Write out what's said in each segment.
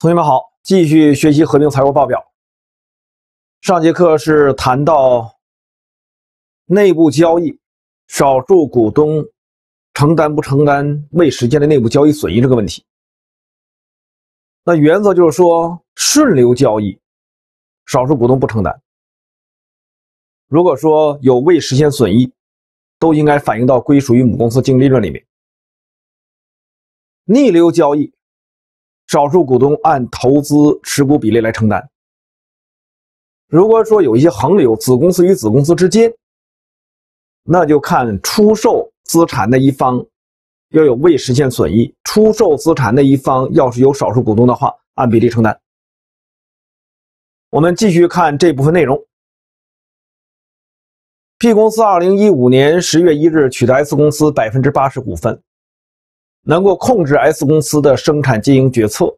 同学们好，继续学习合并财务报表。上节课是谈到内部交易、少数股东承担不承担未实现的内部交易损益这个问题。那原则就是说，顺流交易，少数股东不承担；如果说有未实现损益，都应该反映到归属于母公司净利润里面。逆流交易。少数股东按投资持股比例来承担。如果说有一些横流子公司与子公司之间，那就看出售资产的一方要有未实现损益，出售资产的一方要是有少数股东的话，按比例承担。我们继续看这部分内容。P 公司二零一五年十月一日取得 S 公司百分之八十股份。能够控制 S 公司的生产经营决策。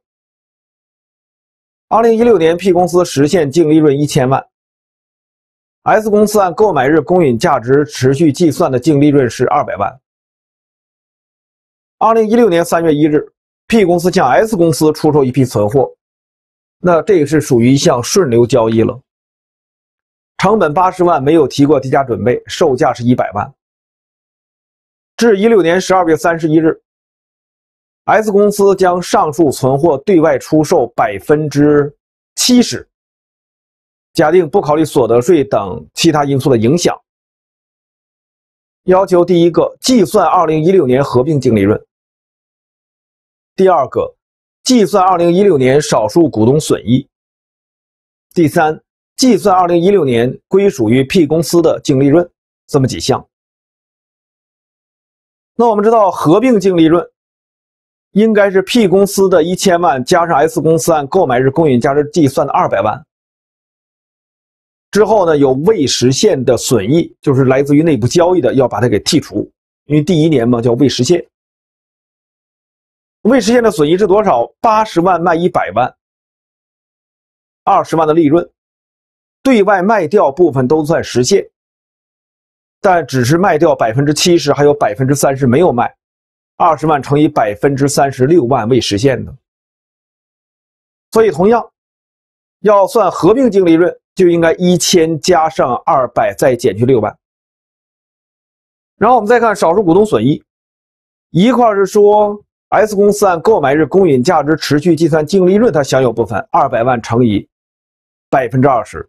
二零一六年，P 公司实现净利润一千万。S 公司按购买日公允价值持续计算的净利润是二百万。二零一六年三月一日，P 公司向 S 公司出售一批存货，那这是属于一项顺流交易了。成本八十万，没有提过低价准备，售价是一百万。至一六年十二月三十一日。S 公司将上述存货对外出售百分之七十，假定不考虑所得税等其他因素的影响。要求：第一个，计算2016年合并净利润；第二个，计算2016年少数股东损益；第三，计算2016年归属于 P 公司的净利润。这么几项。那我们知道，合并净利润。应该是 P 公司的一千万加上 S 公司按购买日公允价值计算的二百万，之后呢有未实现的损益，就是来自于内部交易的，要把它给剔除，因为第一年嘛叫未实现。未实现的损益是多少？八十万卖一百万，二十万的利润，对外卖掉部分都算实现，但只是卖掉百分之七十，还有百分之三十没有卖。二十万乘以百分之三十六万未实现的，所以同样要算合并净利润，就应该一千加上二百再减去六万。然后我们再看少数股东损益，一块是说 S 公司按购买日公允价值持续计算净利润，它享有部分二百万乘以百分之二十。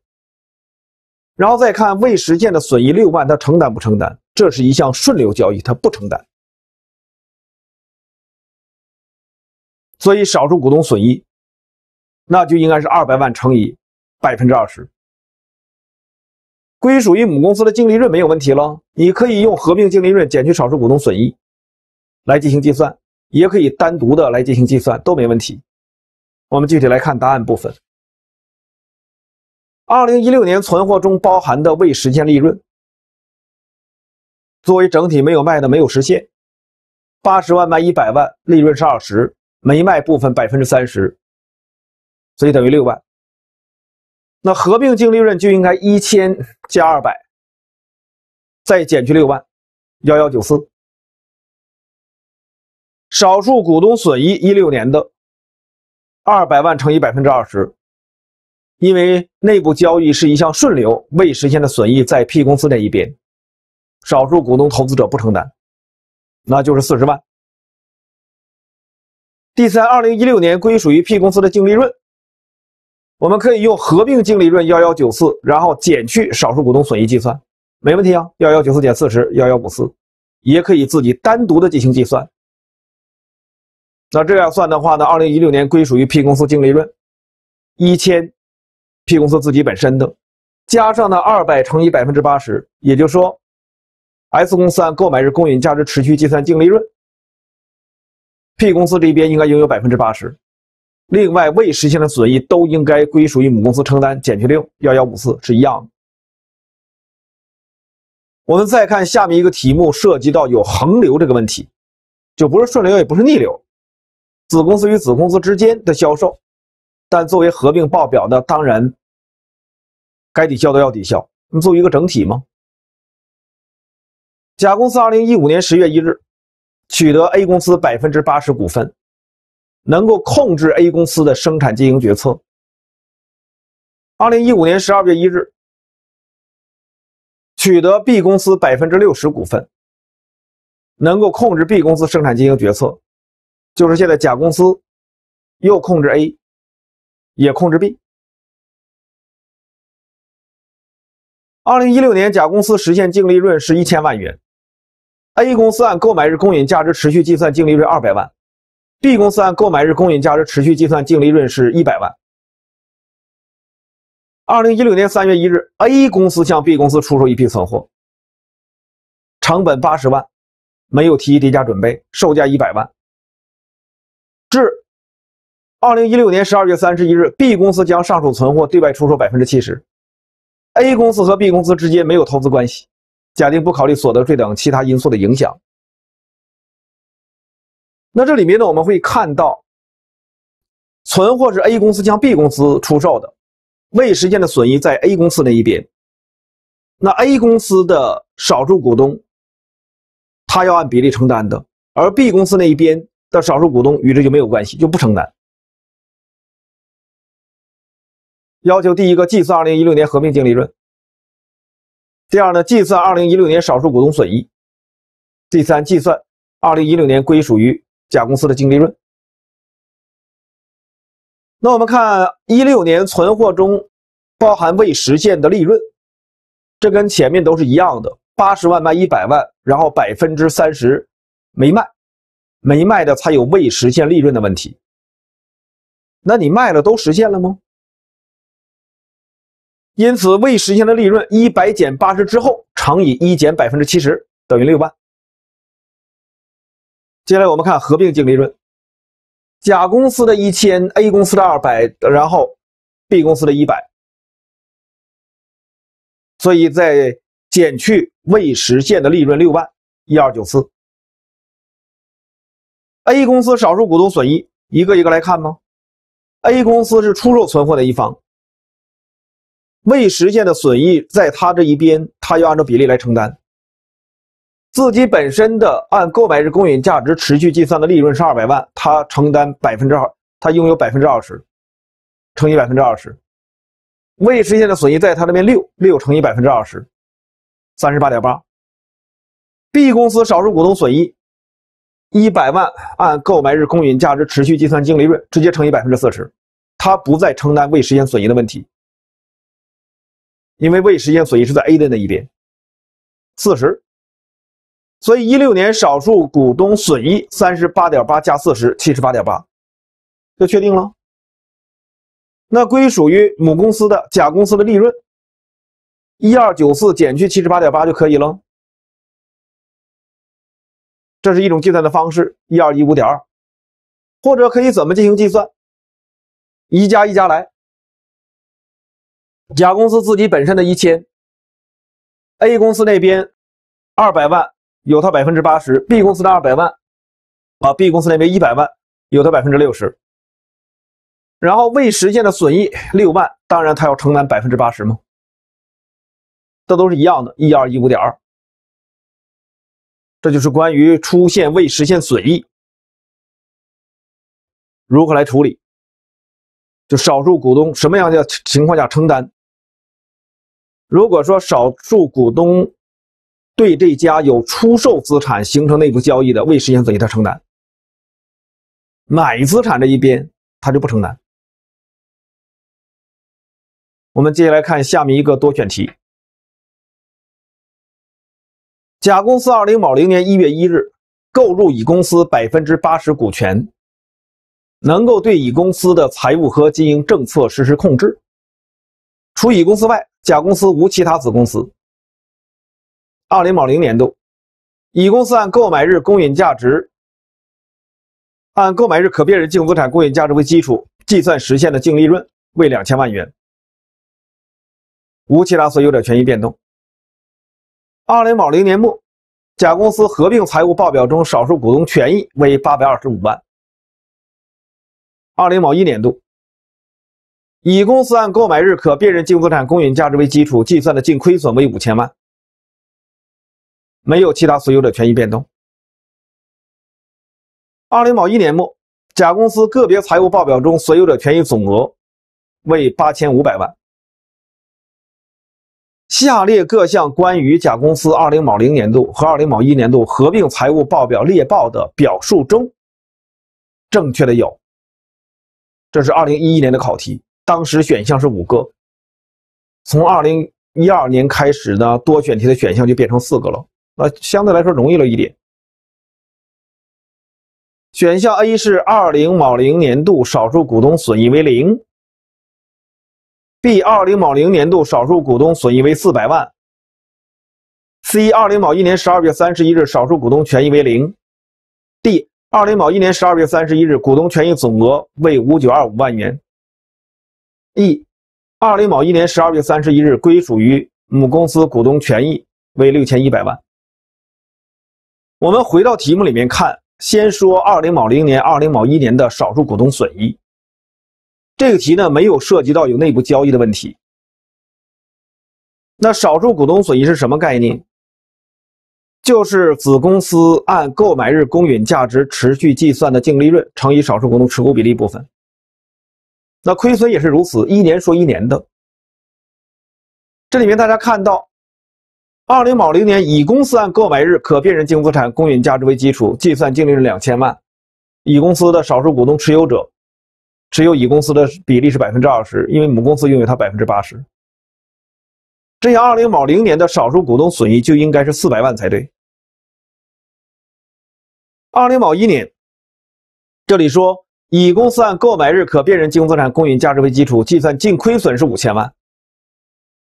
然后再看未实现的损益六万，它承担不承担？这是一项顺流交易，它不承担。所以，少数股东损益那就应该是二百万乘以百分之二十，归属于母公司的净利润没有问题了。你可以用合并净利润减去少数股东损益来进行计算，也可以单独的来进行计算，都没问题。我们具体来看答案部分。二零一六年存货中包含的未实现利润，作为整体没有卖的，没有实现，八十万卖一百万，利润是二十。没卖部分百分之三十，所以等于六万。那合并净利润就应该一千加二百，再减去六万，幺幺九四。少数股东损益一六年的二百万乘以百分之二十，因为内部交易是一项顺流未实现的损益，在 P 公司那一边，少数股东投资者不承担，那就是四十万。第三，二零一六年归属于 P 公司的净利润，我们可以用合并净利润幺幺九四，然后减去少数股东损益计算，没问题啊，幺幺九四减四十，幺幺五四，也可以自己单独的进行计算。那这样算的话呢，二零一六年归属于 P 公司净利润一千，P 公司自己本身的，加上呢二百乘以百分之八十，也就是说，S 公司按购买日公允价值持续计算净利润。P 公司这边应该拥有百分之八十，另外未实现的损益都应该归属于母公司承担，减去六幺幺五四是一样的。我们再看下面一个题目，涉及到有横流这个问题，就不是顺流也不是逆流，子公司与子公司之间的销售，但作为合并报表呢，当然该抵消的要抵消，你作为一个整体吗？甲公司二零一五年十月一日。取得 A 公司百分之八十股份，能够控制 A 公司的生产经营决策。二零一五年十二月一日，取得 B 公司百分之六十股份，能够控制 B 公司生产经营决策。就是现在，甲公司又控制 A，也控制 B。二零一六年，甲公司实现净利润是一千万元。A 公司按购买日公允价值持续计算净利润二百万，B 公司按购买日公允价值持续计算净利润是一百万。二零一六年三月一日，A 公司向 B 公司出售一批存货，成本八十万，没有提叠价准备，售价一百万。至二零一六年十二月三十一日，B 公司将上述存货对外出售百分之七十，A 公司和 B 公司之间没有投资关系。假定不考虑所得税等其他因素的影响，那这里面呢，我们会看到，存货是 A 公司向 B 公司出售的，未实现的损益在 A 公司那一边，那 A 公司的少数股东，他要按比例承担的，而 B 公司那一边的少数股东与这就没有关系，就不承担。要求第一个计算2016年合并净利润。第二呢，计算2016年少数股东损益；第三，计算2016年归属于甲公司的净利润。那我们看16年存货中包含未实现的利润，这跟前面都是一样的，八十万卖一百万，然后百分之三十没卖，没卖的才有未实现利润的问题。那你卖了都实现了吗？因此，未实现的利润一百减八十之后，乘以一减百分之七十，等于六万。接下来，我们看合并净利润：甲公司的一千，A 公司的二百，然后 B 公司的一百，所以再减去未实现的利润六万，一二九四。A 公司少数股东损益，一个一个来看吗？A 公司是出售存货的一方。未实现的损益在他这一边，他要按照比例来承担。自己本身的按购买日公允价值持续计算的利润是二百万，他承担百分之二，他拥有百分之二十，乘以百分之二十，未实现的损益在他那边六六乘以百分之二十，三十八点八。B 公司少数股东损益一百万，按购买日公允价值持续计算净利润直接乘以百分之四十，他不再承担未实现损益的问题。因为未实现损益是在 A 的那一边，四十，所以一六年少数股东损益三十八点八加四十七十八点八，就确定了。那归属于母公司的甲公司的利润，一二九四减去七十八点八就可以了。这是一种计算的方式，一二一五点二，或者可以怎么进行计算？一加一加来。甲公司自己本身的一千，A 公司那边二百万有它百分之八十，B 公司的二百万啊，B 公司那边一百万有它百分之六十，然后未实现的损益六万，当然他要承担百分之八十吗？这都是一样的，一二一五点二，这就是关于出现未实现损益如何来处理，就少数股东什么样的情况下承担？如果说少数股东对这家有出售资产形成内部交易的未实现损益，他承担；买资产这一边他就不承担。我们接下来看下面一个多选题：甲公司二零某零年一月一日购入乙公司百分之八十股权，能够对乙公司的财务和经营政策实施控制。除乙公司外，甲公司无其他子公司。二零某零年度，乙公司按购买日公允价值，按购买日可辨认净资产公允价值为基础计算实现的净利润为两千万元，无其他所有者权益变动。二零某零年末，甲公司合并财务报表中少数股东权益为八百二十五万。二零某一年度。乙公司按购买日可辨认净资产公允价值为基础计算的净亏损为五千万，没有其他所有者权益变动。二零某一年末，甲公司个别财务报表中所有者权益总额为八千五百万。下列各项关于甲公司二零某零年度和二零某一年度合并财务报表列报的表述中，正确的有。这是二零一一年的考题。当时选项是五个，从二零一二年开始呢，多选题的选项就变成四个了，那相对来说容易了一点。选项 A 是二零某零年度少数股东损益为零，B 二零某零年度少数股东损益为四百万，C 二零某一年十二月三十一日少数股东权益为零，D 二零某一年十二月三十一日股东权益总额为五九二五万元。一二零某一年十二月三十一日，归属于母公司股东权益为六千一百万。我们回到题目里面看，先说二零某零年、二零某一年的少数股东损益。这个题呢，没有涉及到有内部交易的问题。那少数股东损益是什么概念？就是子公司按购买日公允价值持续计算的净利润乘以少数股东持股比例部分。那亏损也是如此，一年说一年的。这里面大家看到，二零某零年，乙公司按购买日可辨认净资产公允价值为基础计算净利润两千万，乙公司的少数股东持有者持有乙公司的比例是百分之二十，因为母公司拥有它百分之八十，这样二零某零年的少数股东损益就应该是四百万才对。二零某一年，这里说。乙公司按购买日可辨认净资产公允价值为基础计算净亏损是五千万，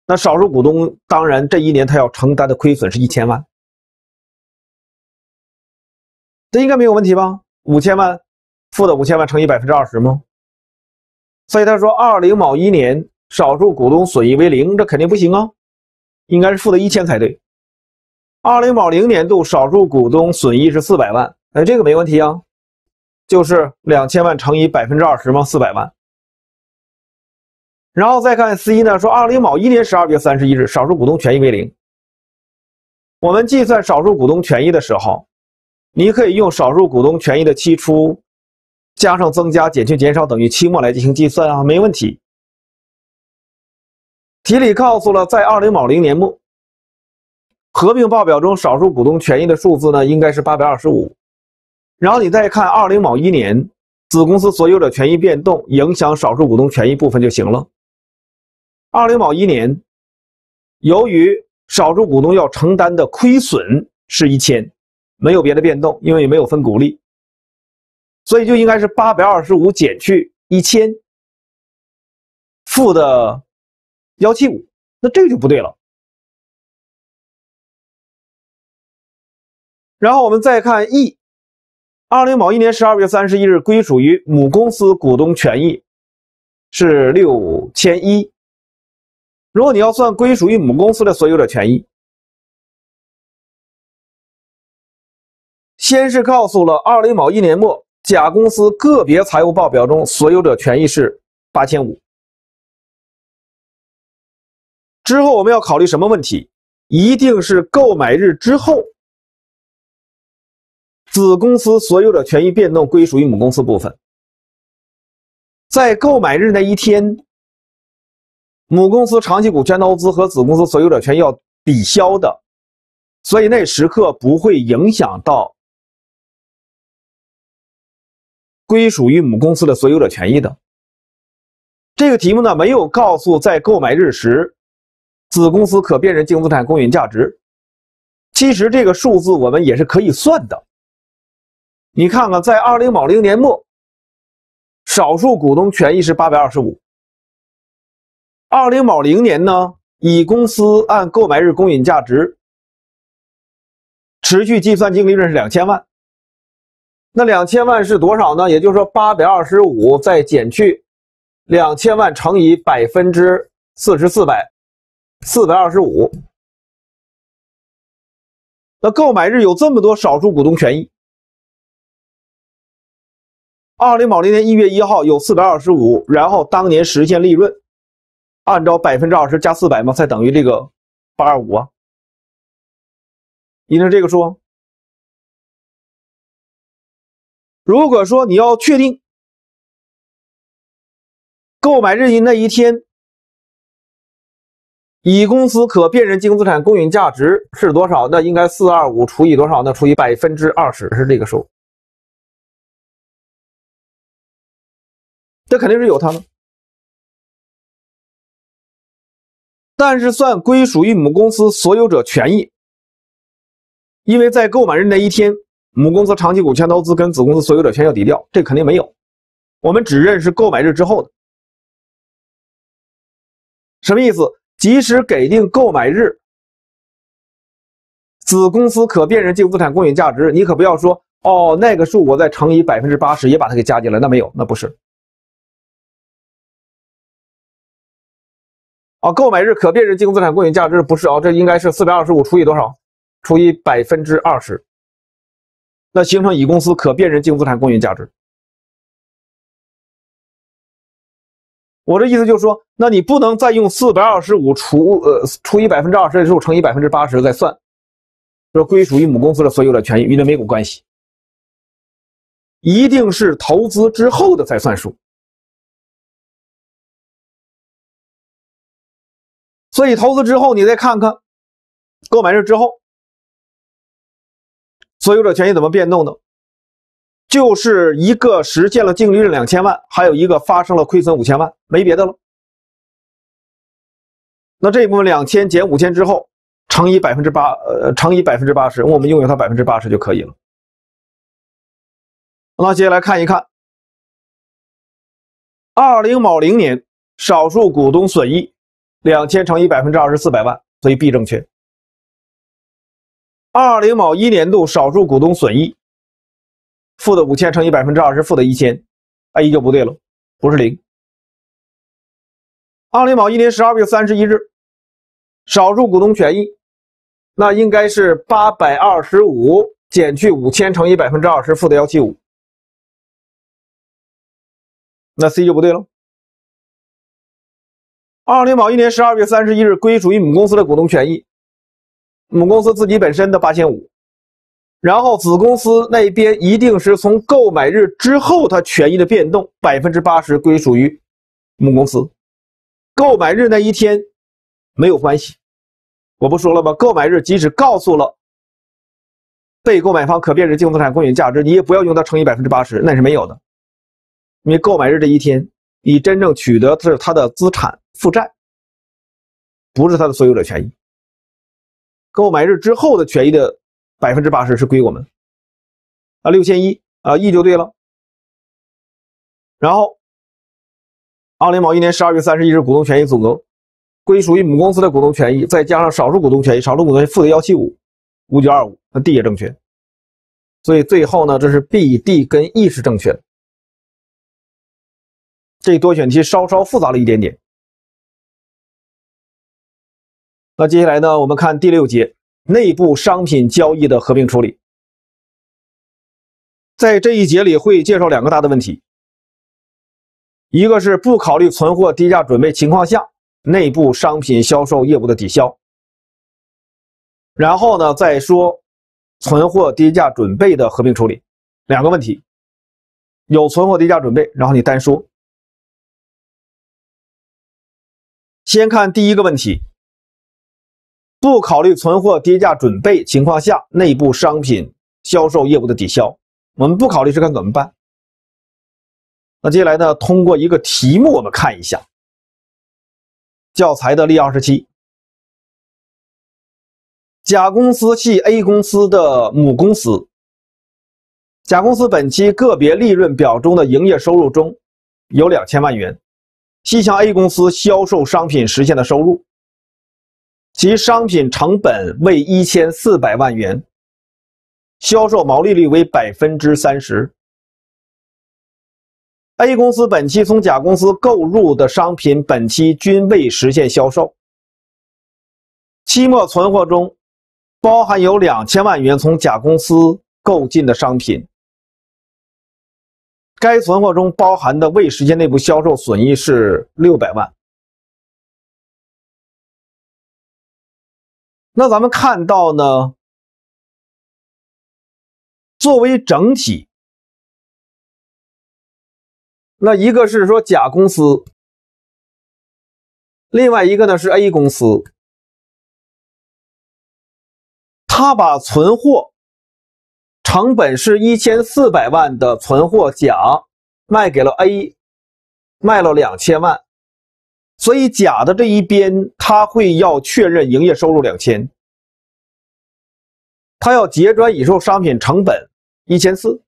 那少数股东当然这一年他要承担的亏损是一千万，这应该没有问题吧？五千万，负的五千万乘以百分之二十吗？所以他说二零某一年少数股东损益为零，这肯定不行啊，应该是负的一千才对。二零某零年度少数股东损益是四百万，哎，这个没问题啊。就是两千万乘以百分之二十吗？四百万。然后再看 C 呢？说二零某一年十二月三十一日，少数股东权益为零。我们计算少数股东权益的时候，你可以用少数股东权益的期初加上增加减去减少等于期末来进行计算啊，没问题。题里告诉了，在二零某零年末，合并报表中少数股东权益的数字呢，应该是八百二十五。然后你再看二零某一年子公司所有者权益变动影响少数股东权益部分就行了。二零某一年，由于少数股东要承担的亏损是一千，没有别的变动，因为没有分股利，所以就应该是八百二十五减去一千，负的幺七五，那这个就不对了。然后我们再看 E。二零某一年十二月三十一日，归属于母公司股东权益是六千一。如果你要算归属于母公司的所有者权益，先是告诉了二零某一年末甲公司个别财务报表中所有者权益是八千五。之后我们要考虑什么问题？一定是购买日之后。子公司所有者权益变动归属于母公司部分，在购买日那一天，母公司长期股权投资和子公司所有者权益要抵消的，所以那时刻不会影响到归属于母公司的所有者权益的。这个题目呢，没有告诉在购买日时，子公司可辨认净资产公允价值，其实这个数字我们也是可以算的。你看看，在二零某零年末，少数股东权益是八百二十五。二零某零年呢，乙公司按购买日公允价值持续计算净利润是两千万。那两千万是多少呢？也就是说，八百二十五再减去两千万乘以百分之四十四百四百二十五。那购买日有这么多少数股东权益？二零二零年一月一号有四百二十五，然后当年实现利润，按照百分之二十加四百嘛，才等于这个八二五啊。你是这个数。如果说你要确定购买日期那一天，乙公司可辨认净资产公允价值是多少？那应该四二五除以多少？那除以百分之二十是这个数。这肯定是有它的，但是算归属于母公司所有者权益，因为在购买日那一天，母公司长期股权投资跟子公司所有者权益要抵掉，这肯定没有。我们只认是购买日之后的。什么意思？即使给定购买日，子公司可辨认净资产公允价值，你可不要说哦，那个数我再乘以百分之八十也把它给加进来，那没有，那不是。啊，购买日可辨认净资产公允价值不是啊，这应该是四百二十五除以多少？除以百分之二十，那形成乙公司可辨认净资产公允价值。我的意思就是说，那你不能再用四百二十五除呃除以百分之二十的数乘以百分之八十再算，说归属于母公司的所有的权益与那每股关系，一定是投资之后的才算数。所以投资之后，你再看看，购买日之后，所有者权益怎么变动的？就是一个实现了净利润两千万，还有一个发生了亏损五千万，没别的了。那这部分两千减五千之后，乘以百分之八，呃，乘以百分之八十，我们拥有它百分之八十就可以了。那接下来看一看，二零某零年少数股东损益。两千乘以百分之二十四百万，所以 B 正确。二零某一年度少数股东损益，负的五千乘以百分之二十，负的一千，A 就不对了，不是零。二零某一年十二月三十一日，少数股东权益，那应该是八百二十五减去五千乘以百分之二十，负的幺七五，那 C 就不对了。二零一年十二月三十一日归属于母公司的股东权益，母公司自己本身的八千五，然后子公司那边一定是从购买日之后，它权益的变动百分之八十归属于母公司。购买日那一天没有关系，我不说了吗？购买日即使告诉了被购买方可辨认净资产公允价值，你也不要用它乘以百分之八十，那是没有的，因为购买日这一天你真正取得是它的资产。负债不是他的所有者权益。购买日之后的权益的百分之八十是归我们，啊，六千一啊，一就对了。然后，二零某一年十二月三十一日股东权益总额，归属于母公司的股东权益再加上少数股东权益，少数股东负的幺七五五九二五，那 D 也正确。所以最后呢，这是 B、D 跟 E 是正确的。这多选题稍稍复杂了一点点。那接下来呢？我们看第六节内部商品交易的合并处理。在这一节里会介绍两个大的问题，一个是不考虑存货低价准备情况下内部商品销售业务的抵消，然后呢再说存货低价准备的合并处理，两个问题。有存货低价准备，然后你单说。先看第一个问题。不考虑存货跌价准备情况下，内部商品销售业务的抵消，我们不考虑是该怎么办。那接下来呢？通过一个题目，我们看一下教材的例二十七。甲公司系 A 公司的母公司。甲公司本期个别利润表中的营业收入中有两千万元，系向 A 公司销售商品实现的收入。其商品成本为一千四百万元，销售毛利率为百分之三十。A 公司本期从甲公司购入的商品本期均未实现销售，期末存货中包含有两千万元从甲公司购进的商品，该存货中包含的未实现内部销售损益是六百万。那咱们看到呢，作为整体，那一个是说甲公司，另外一个呢是 A 公司，他把存货成本是一千四百万的存货甲卖给了 A，卖了两千万。所以甲的这一边，他会要确认营业收入两千，他要结转已售商品成本一千四。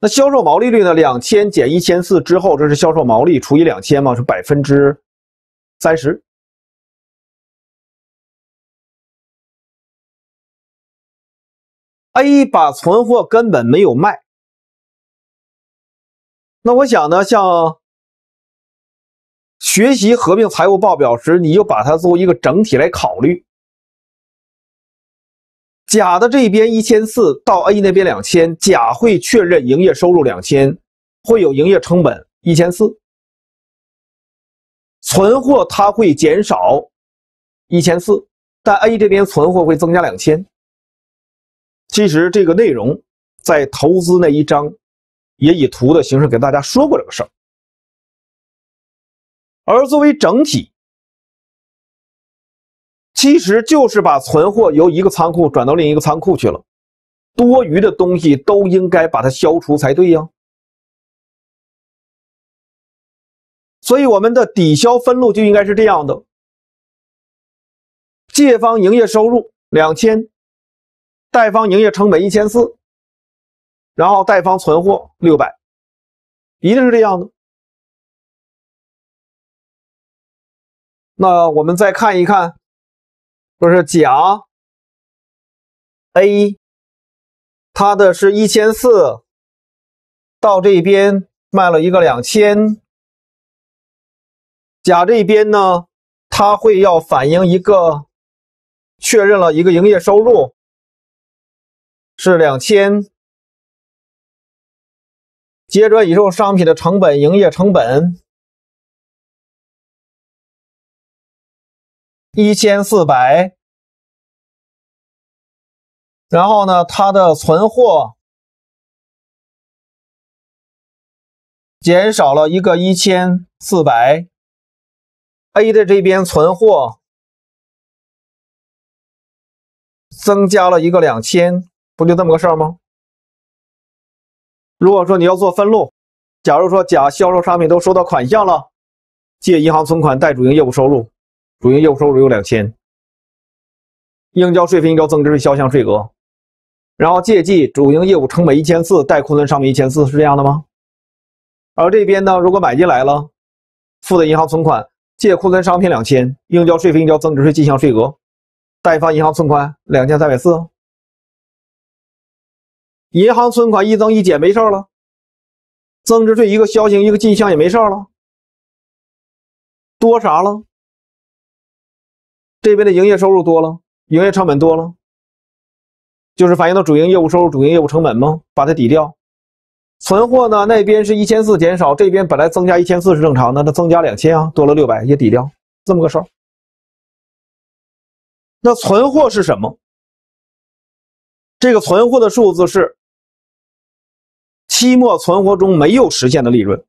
那销售毛利率呢？两千减一千四之后，这是销售毛利除以两千嘛？是百分之三十。A 把存货根本没有卖，那我想呢，像。学习合并财务报表时，你就把它作为一个整体来考虑。甲的这边一千四到 A 那边两千，甲会确认营业收入两千，会有营业成本一千四，存货它会减少一千四，但 A 这边存货会增加两千。其实这个内容在投资那一章，也以图的形式给大家说过这个事儿。而作为整体，其实就是把存货由一个仓库转到另一个仓库去了，多余的东西都应该把它消除才对呀。所以我们的抵消分录就应该是这样的：借方营业收入两千，贷方营业成本一千四，然后贷方存货六百，一定是这样的。那我们再看一看，就是甲 A，它的是一千四，到这边卖了一个两千，甲这边呢，他会要反映一个确认了一个营业收入是两千，接着以售商品的成本，营业成本。一千四百，然后呢，它的存货减少了一个一千四百，A 的这边存货增加了一个两千，不就这么个事儿吗？如果说你要做分录，假如说甲销售商品都收到款项了，借银行存款，贷主营业务收入。主营业务收入有两千，应交税费、应交增值税销项税额，然后借记主营业务成本一千四，贷库存商品一千四，是这样的吗？而这边呢，如果买进来了，付的银行存款借库存商品两千，应交税费、应交增值税进项税额，贷发银行存款两千三百四。银行存款一增一减没事了，增值税一个销型一个进项也没事了，多啥了？这边的营业收入多了，营业成本多了，就是反映到主营业务收入、主营业务成本吗？把它抵掉。存货呢，那边是一千四减少，这边本来增加一千四是正常的，那增加两千啊，多了六百也抵掉，这么个事儿。那存货是什么？这个存货的数字是期末存货中没有实现的利润。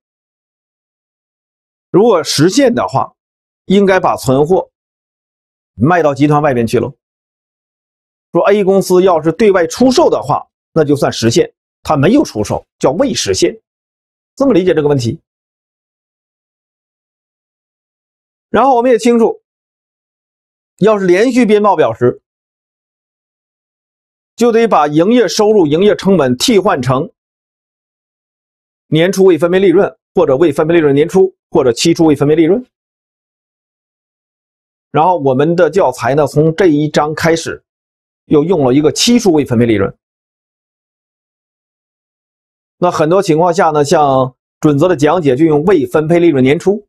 如果实现的话，应该把存货。卖到集团外边去了。说 A 公司要是对外出售的话，那就算实现；他没有出售，叫未实现。这么理解这个问题。然后我们也清楚，要是连续编报表时，就得把营业收入、营业成本替换成年初未分配利润，或者未分配利润年初，或者期初未分配利润。然后我们的教材呢，从这一章开始，又用了一个期数未分配利润。那很多情况下呢，像准则的讲解就用未分配利润年初。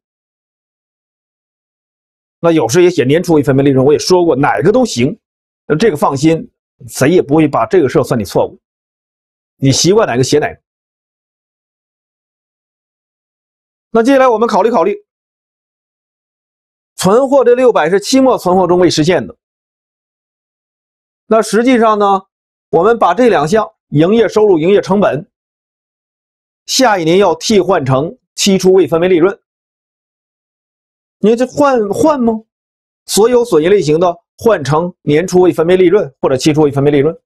那有时也写年初未分配利润，我也说过哪个都行，那这个放心，谁也不会把这个事算你错误。你习惯哪个写哪。个。那接下来我们考虑考虑。存货这六百是期末存货中未实现的。那实际上呢，我们把这两项营业收入、营业成本，下一年要替换成期初未分配利润。你这换换吗？所有损益类型的换成年初未分配利润或者期初未分配利润。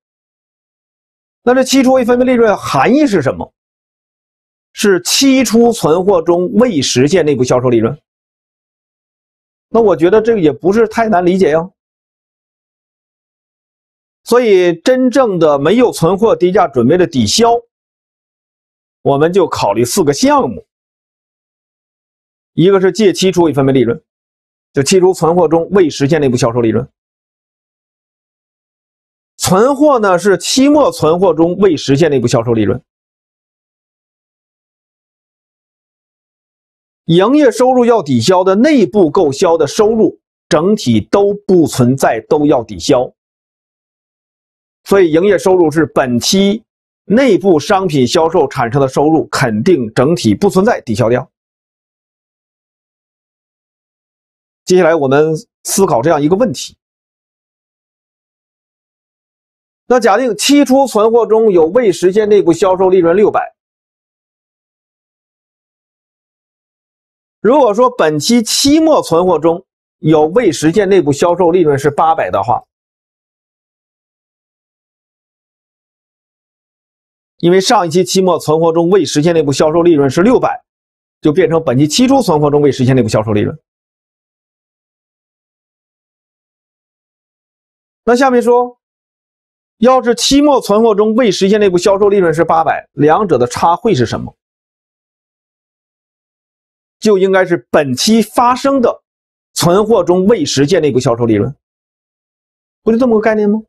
那这期初未分配利润含义是什么？是期初存货中未实现内部销售利润。那我觉得这个也不是太难理解呀，所以真正的没有存货低价准备的抵消，我们就考虑四个项目，一个是借期初已分配利润，就期初存货中未实现内部销售利润，存货呢是期末存货中未实现内部销售利润。营业收入要抵消的内部购销的收入，整体都不存在，都要抵消。所以营业收入是本期内部商品销售产生的收入，肯定整体不存在抵消掉。接下来我们思考这样一个问题：那假定期初存货中有未实现内部销售利润六百。如果说本期期末存货中有未实现内部销售利润是八百的话，因为上一期期末存货中未实现内部销售利润是六百，就变成本期期初存货中未实现内部销售利润。那下面说，要是期末存货中未实现内部销售利润是八百，两者的差会是什么？就应该是本期发生的存货中未实现内部销售利润，不就这么个概念吗？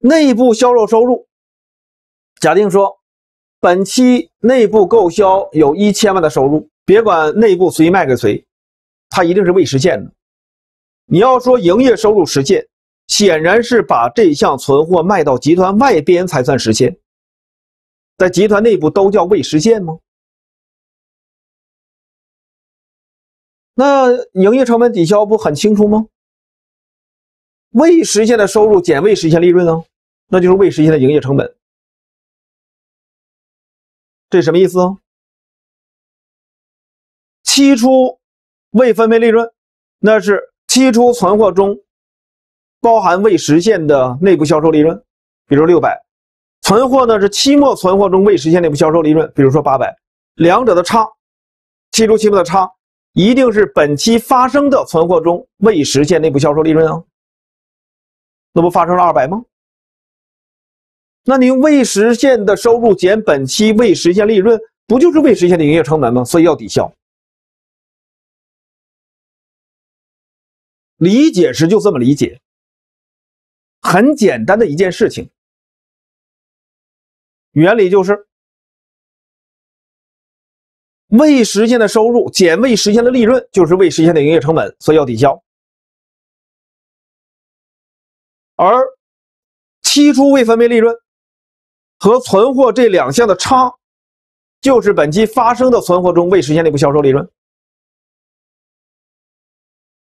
内部销售收入，假定说本期内部购销有一千万的收入，别管内部谁卖给谁，它一定是未实现的。你要说营业收入实现，显然是把这项存货卖到集团外边才算实现，在集团内部都叫未实现吗？那营业成本抵消不很清楚吗？未实现的收入减未实现利润啊，那就是未实现的营业成本。这什么意思啊？期初未分配利润，那是期初存货中包含未实现的内部销售利润，比如六百；存货呢是期末存货中未实现内部销售利润，比如说八百。两者的差，期初期末的差。一定是本期发生的存货中未实现内部销售利润啊？那不发生了二百吗？那您未实现的收入减本期未实现利润，不就是未实现的营业成本吗？所以要抵消。理解时就这么理解。很简单的一件事情，原理就是。未实现的收入减未实现的利润，就是未实现的营业成本，所以要抵消。而期初未分配利润和存货这两项的差，就是本期发生的存货中未实现内部销售利润，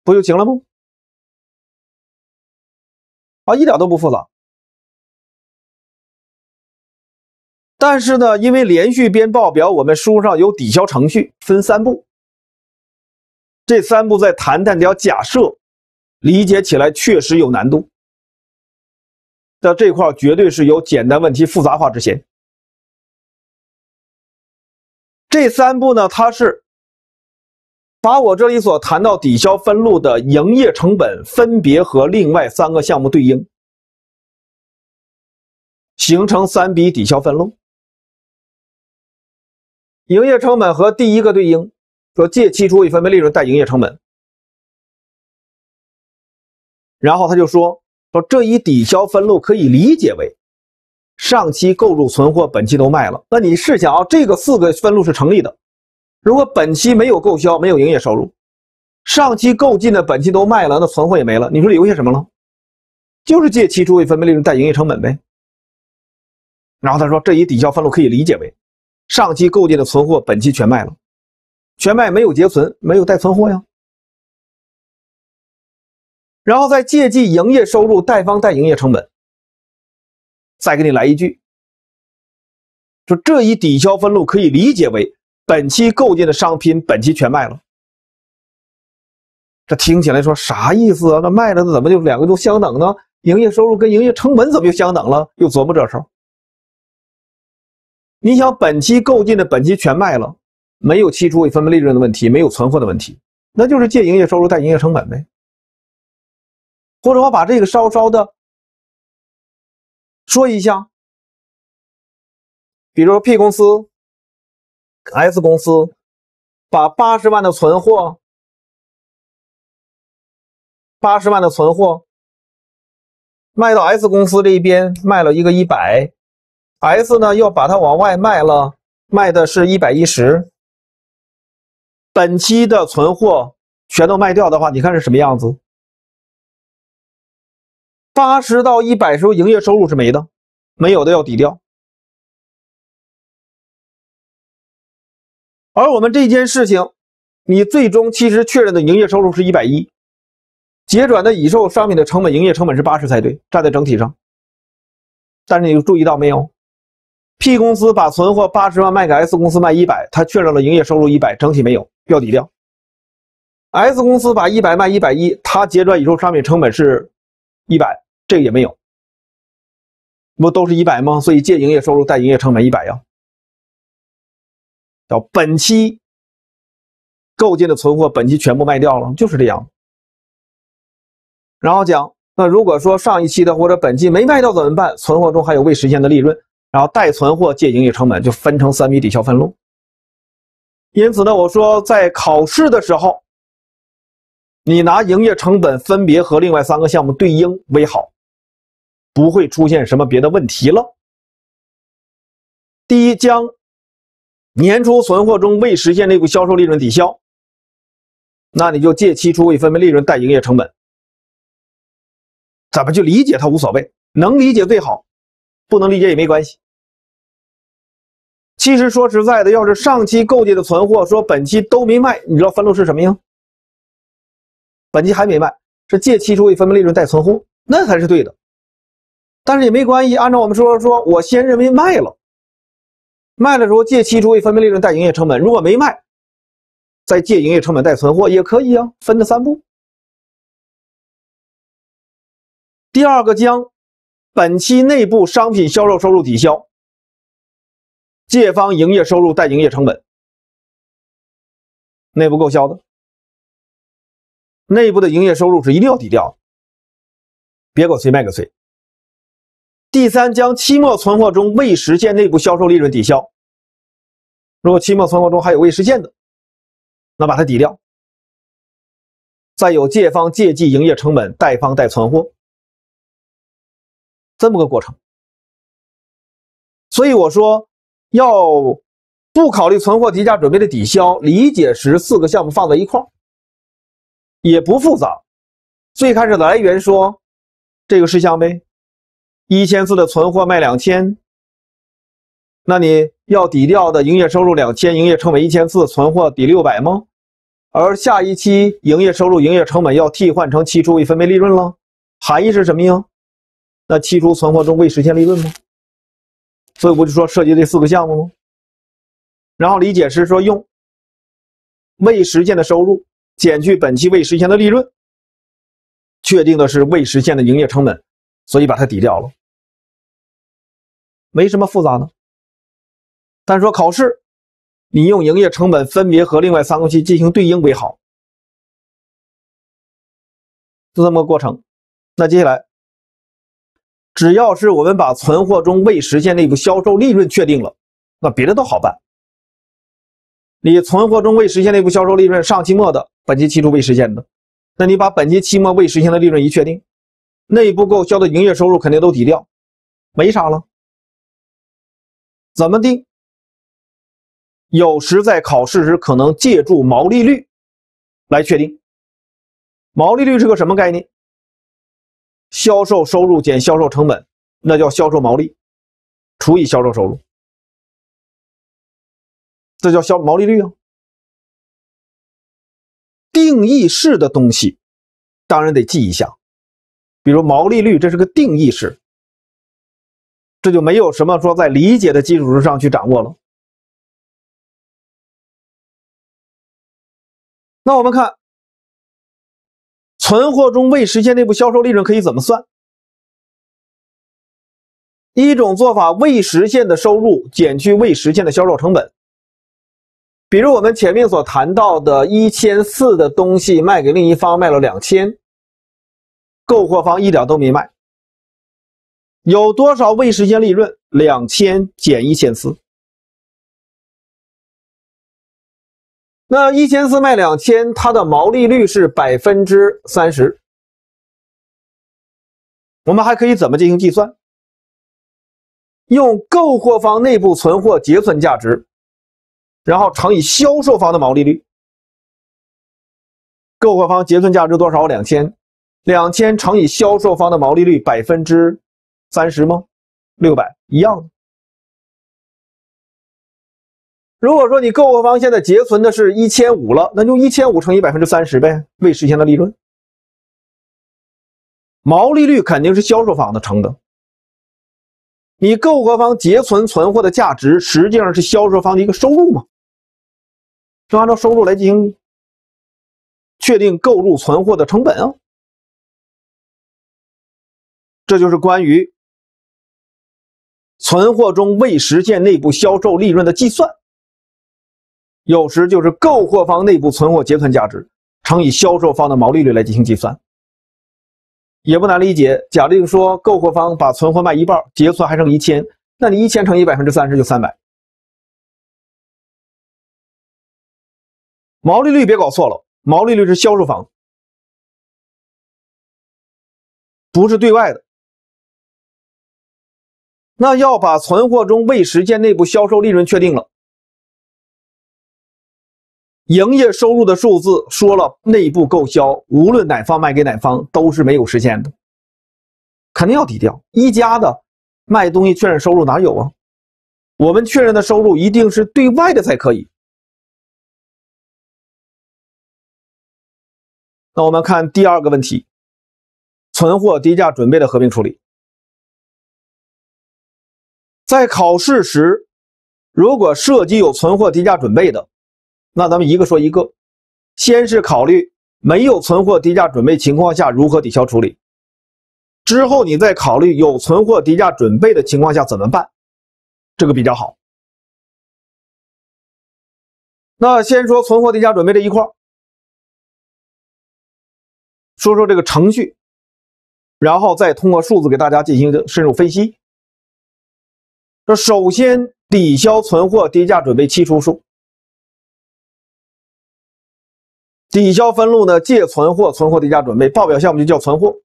不就行了吗？啊，一点都不复杂。但是呢，因为连续编报表，我们书上有抵消程序，分三步。这三步再谈谈条假设，理解起来确实有难度。在这块绝对是有简单问题复杂化之嫌。这三步呢，它是把我这里所谈到抵消分录的营业成本分别和另外三个项目对应，形成三笔抵消分录。营业成本和第一个对应，说借期初以分配利润带营业成本，然后他就说说这一抵消分录可以理解为，上期购入存货本期都卖了。那你试想啊，这个四个分录是成立的。如果本期没有购销，没有营业收入，上期购进的本期都卖了，那存货也没了。你说留下什么了？就是借期初未分配利润带营业成本呗。然后他说这一抵消分录可以理解为。上期购进的存货，本期全卖了，全卖没有结存，没有带存货呀。然后再借记营业收入，贷方带营业成本。再给你来一句，说这一抵消分录可以理解为本期购进的商品本期全卖了。这听起来说啥意思啊？那卖了怎么就两个都相等呢？营业收入跟营业成本怎么就相等了？又琢磨这事儿。你想本期购进的本期全卖了，没有期初未分利润的问题，没有存货的问题，那就是借营业收入贷营业成本呗。或者我把这个稍稍的说一下，比如说 P 公司、S 公司把八十万的存货，八十万的存货卖到 S 公司这一边，卖了一个一百。S 呢，要把它往外卖了，卖的是一百一十。本期的存货全都卖掉的话，你看是什么样子？八十到一百时，候营业收入是没的，没有的要抵掉。而我们这件事情，你最终其实确认的营业收入是一百一，结转的已售商品的成本、营业成本是八十才对，站在整体上。但是你注意到没有？P 公司把存货八十万卖给 S 公司卖一百，他确认了营业收入一百，整体没有标底掉。S 公司把一百卖一百一，他结转以后商品成本是，一百，这个也没有，不都是一百吗？所以借营业收入贷营业成本一百呀。叫本期购进的存货本期全部卖掉了，就是这样。然后讲，那如果说上一期的或者本期没卖掉怎么办？存货中还有未实现的利润。然后带存货借营业成本就分成三笔抵消分录，因此呢，我说在考试的时候，你拿营业成本分别和另外三个项目对应为好，不会出现什么别的问题了。第一，将年初存货中未实现内部销售利润抵消，那你就借期初未分配利润带营业成本，怎么去理解它无所谓，能理解最好，不能理解也没关系。其实说实在的，要是上期购进的存货说本期都没卖，你知道分录是什么呀？本期还没卖，是借期初以分配利润带存货，那才是对的。但是也没关系，按照我们说说，我先认为卖了，卖的时候借期初未分配利润带营业成本，如果没卖，再借营业成本带存货也可以啊，分的三步。第二个，将本期内部商品销售收入抵消。借方营业收入，带营业成本。内部购销的，内部的营业收入是一定要抵掉的，别给谁卖给谁。第三，将期末存货中未实现内部销售利润抵消。如果期末存货中还有未实现的，那把它抵掉。再有借方借记营业成本，贷方贷存货，这么个过程。所以我说。要不考虑存货提价准备的抵消，理解时四个项目放在一块也不复杂。最开始来源说这个事项呗，一千四的存货卖两千，那你要抵掉的营业收入两千，营业成本一千四，存货抵六百吗？而下一期营业收入、营业成本要替换成期初未分配利润了，含义是什么呀？那期初存货中未实现利润吗？所以不就说涉及这四个项目吗？然后理解是说用未实现的收入减去本期未实现的利润，确定的是未实现的营业成本，所以把它抵掉了，没什么复杂的。但说考试，你用营业成本分别和另外三个期进行对应为好，就这么个过程。那接下来。只要是我们把存货中未实现内部销售利润确定了，那别的都好办。你存货中未实现内部销售利润，上期末的、本期期初未实现的，那你把本期期末未实现的利润一确定，内部购销的营业收入肯定都抵掉，没啥了。怎么定？有时在考试时可能借助毛利率来确定。毛利率是个什么概念？销售收入减销售成本，那叫销售毛利，除以销售收入，这叫销毛利率啊。定义式的东西，当然得记一下，比如毛利率，这是个定义式，这就没有什么说在理解的基础之上去掌握了。那我们看。存货中未实现内部销售利润可以怎么算？一种做法：未实现的收入减去未实现的销售成本。比如我们前面所谈到的，一千四的东西卖给另一方卖了两千，购货方一点都没卖，有多少未实现利润？两千减一千四。那一千四卖两千，它的毛利率是百分之三十。我们还可以怎么进行计算？用购货方内部存货结算价值，然后乘以销售方的毛利率。购货方结算价值多少？两千，两千乘以销售方的毛利率百分之三十吗？六百，一样。如果说你购货方现在结存的是一千五了，那就一千五乘以百分之三十呗，未实现的利润。毛利率肯定是销售方的成的。你购货方结存存货的价值实际上是销售方的一个收入嘛？就按照收入来进行确定购入存货的成本啊？这就是关于存货中未实现内部销售利润的计算。有时就是购货方内部存货结存价值乘以销售方的毛利率来进行计算，也不难理解。假定说购货方把存货卖一半，结算还剩一千，那你一千乘以百分之三十就三百。毛利率别搞错了，毛利率是销售方，不是对外的。那要把存货中未实现内部销售利润确定了。营业收入的数字说了内部购销，无论哪方卖给哪方都是没有实现的，肯定要低调。一家的卖东西确认收入哪有啊？我们确认的收入一定是对外的才可以。那我们看第二个问题，存货低价准备的合并处理。在考试时，如果涉及有存货低价准备的，那咱们一个说一个，先是考虑没有存货低价准备情况下如何抵消处理，之后你再考虑有存货低价准备的情况下怎么办，这个比较好。那先说存货低价准备这一块说说这个程序，然后再通过数字给大家进行深入分析。这首先抵消存货低价准备期出数。抵消分录呢？借存货，存货叠价准备，报表项目就叫存货。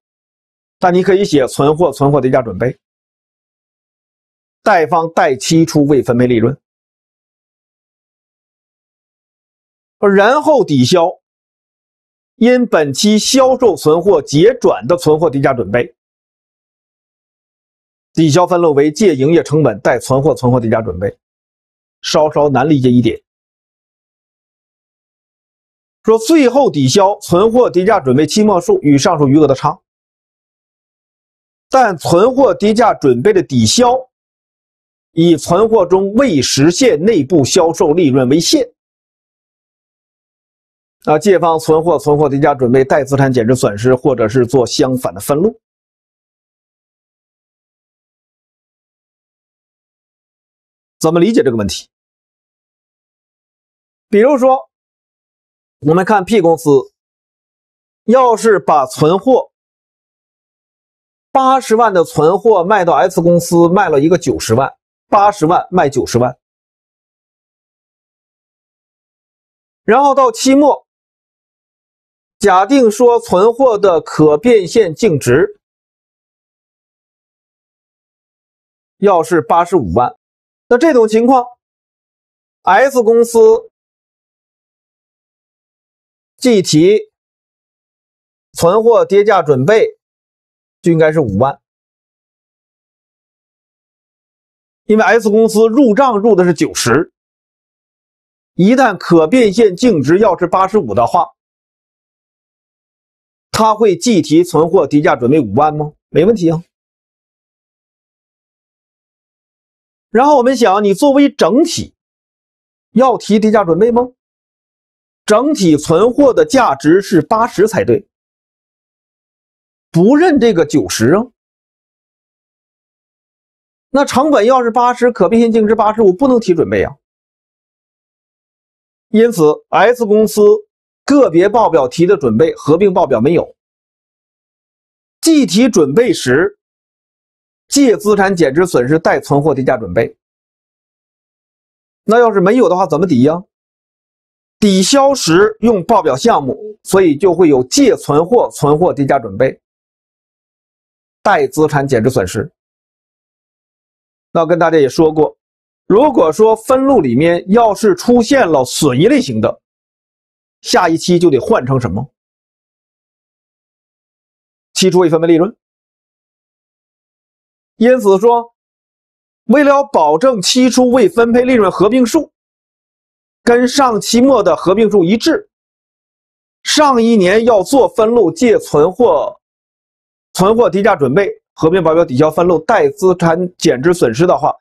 但你可以写存货，存货叠价准备。贷方贷期初未分配利润。然后抵消因本期销售存货结转的存货叠价准备。抵消分录为借营业成本，贷存货，存货叠价准备。稍稍难理解一点。说最后抵消存货跌价准备期末数与上述余额的差，但存货跌价准备的抵消，以存货中未实现内部销售利润为限。啊，借方存货，存货跌价准备，带资产减值损失，或者是做相反的分录。怎么理解这个问题？比如说。我们看 P 公司，要是把存货八十万的存货卖到 S 公司，卖了一个九十万，八十万卖九十万，然后到期末，假定说存货的可变现净值要是八十五万，那这种情况，S 公司。计提存货跌价准备就应该是五万，因为 S 公司入账入的是九十。一旦可变现净值要是八十五的话，他会计提存货跌价准备五万吗？没问题啊。然后我们想，你作为整体要提跌价准备吗？整体存货的价值是八十才对，不认这个九十啊。那成本要是八十，可变现净值八十，我不能提准备啊。因此，S 公司个别报表提的准备，合并报表没有。计提准备时，借资产减值损失，贷存货跌价准备。那要是没有的话，怎么抵呀？抵消时用报表项目，所以就会有借存货、存货跌价准备、贷资产减值损失。那跟大家也说过，如果说分录里面要是出现了损益类型的，下一期就得换成什么？期初未分配利润。因此说，为了保证期初未分配利润合并数。跟上期末的合并数一致。上一年要做分录，借存货，存货低价准备，合并报表抵消分录，贷资产减值损失的话，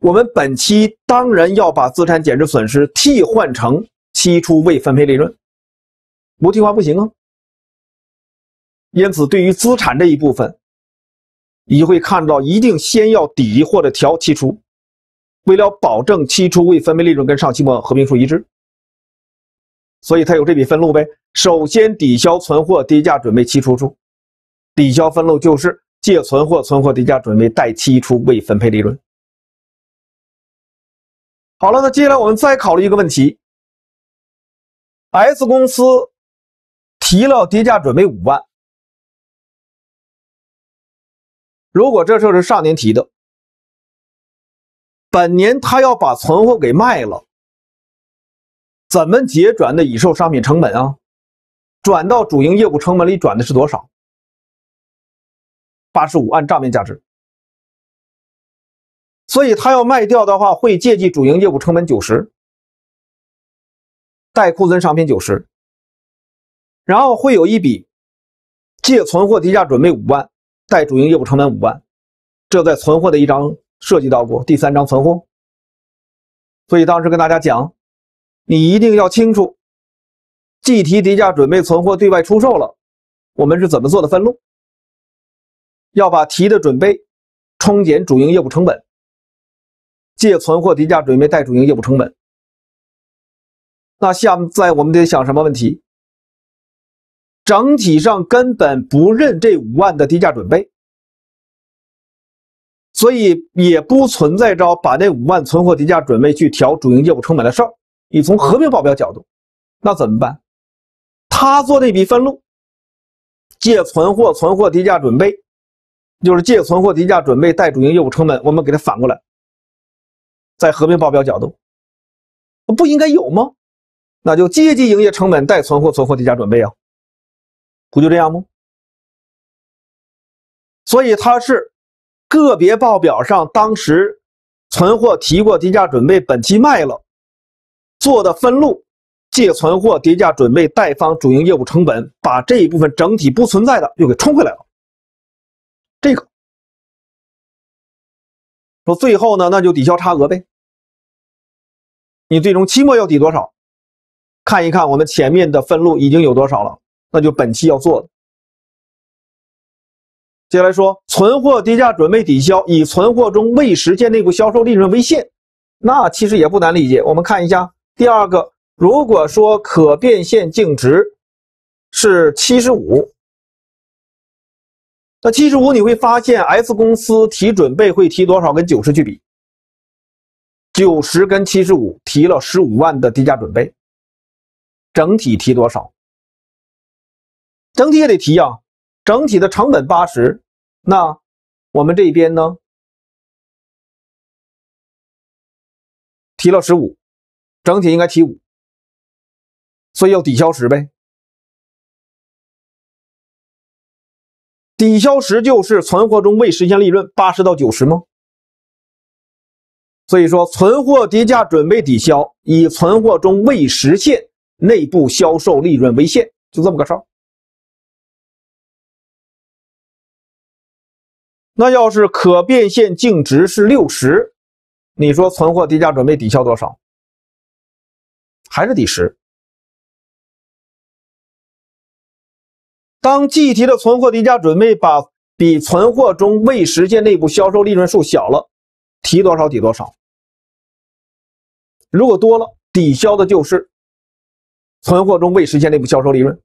我们本期当然要把资产减值损失替换成期初未分配利润，不替换不行啊。因此，对于资产这一部分，你会看到一定先要抵或者调期初。为了保证期初未分配利润跟上期末合并数一致，所以他有这笔分录呗。首先抵消存货跌价准备期初数，抵消分录就是借存货，存货跌价准备，贷期初未分配利润。好了，那接下来我们再考虑一个问题：S 公司提了跌价准备五万，如果这事是上年提的。本年他要把存货给卖了，怎么结转的已售商品成本啊？转到主营业务成本里转的是多少？八十五按账面价值。所以他要卖掉的话，会借记主营业务成本九十，带库存商品九十。然后会有一笔借存货低价准备五万，带主营业务成本五万。这在存货的一张。涉及到过第三章存货，所以当时跟大家讲，你一定要清楚，计提低价准备存货对外出售了，我们是怎么做的分录？要把提的准备冲减主营业务成本，借存货低价准备贷主营业务成本。那下在我们得想什么问题？整体上根本不认这五万的低价准备。所以也不存在着把那五万存货提价准备去调主营业务成本的事儿。你从合并报表角度，那怎么办？他做那笔分录，借存货存货提价准备，就是借存货提价准备带主营业务成本。我们给他反过来，在合并报表角度，不应该有吗？那就借记营业成本带存货存货提价准备啊，不就这样吗？所以他是。个别报表上，当时存货提过跌价准备，本期卖了，做的分录借存货跌价准备贷方主营业务成本，把这一部分整体不存在的又给冲回来了。这个说最后呢，那就抵消差额呗。你最终期末要抵多少？看一看我们前面的分录已经有多少了，那就本期要做的。接下来说，存货低价准备抵消，以存货中未实现内部销售利润为限，那其实也不难理解。我们看一下第二个，如果说可变现净值是七十五，那七十五你会发现 S 公司提准备会提多少？跟九十去比，九十跟七十五提了十五万的低价准备，整体提多少？整体也得提啊，整体的成本八十。那我们这一边呢，提了十五，整体应该提五，所以要抵消十呗。抵消十就是存货中未实现利润八十到九十吗？所以说存货跌价准备抵消以存货中未实现内部销售利润为限，就这么个事儿。那要是可变现净值是六十，你说存货跌价准备抵消多少？还是抵十？当计提的存货跌价准备把比存货中未实现内部销售利润数小了，提多少抵多少。如果多了，抵消的就是存货中未实现内部销售利润，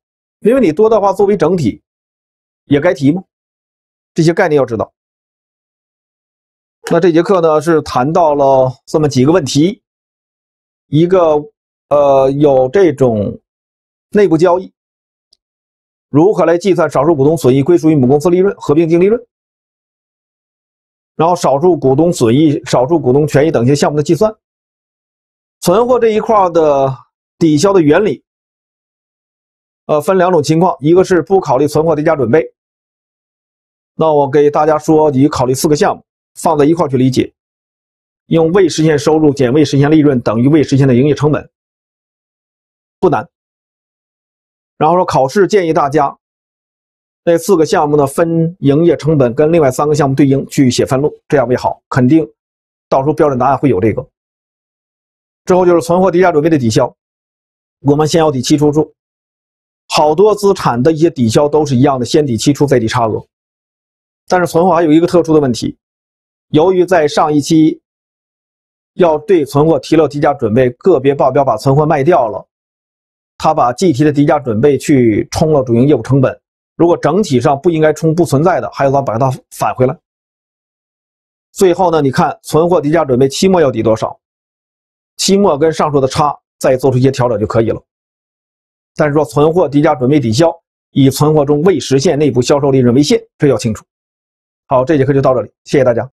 因为你多的话，作为整体，也该提吗？这些概念要知道。那这节课呢是谈到了这么几个问题，一个，呃，有这种内部交易，如何来计算少数股东损益归属于母公司利润、合并净利润，然后少数股东损益、少数股东权益等一些项目的计算，存货这一块的抵消的原理，呃，分两种情况，一个是不考虑存货叠价准备，那我给大家说，你考虑四个项目。放在一块去理解，用未实现收入减未实现利润等于未实现的营业成本，不难。然后说考试建议大家，那四个项目呢分营业成本跟另外三个项目对应去写分录，这样为好，肯定到时候标准答案会有这个。之后就是存货低价准备的抵消，我们先要抵期初处，好多资产的一些抵消都是一样的，先抵期初再抵差额，但是存货还有一个特殊的问题。由于在上一期要对存货提了提价准备个别报表把存货卖掉了，他把计提的提价准备去冲了主营业务成本。如果整体上不应该冲不存在的，还要他把它返回来。最后呢，你看存货低价准备期末要抵多少，期末跟上述的差再做出一些调整就可以了。但是说存货低价准备抵消以存货中未实现内部销售利润为限，这要清楚。好，这节课就到这里，谢谢大家。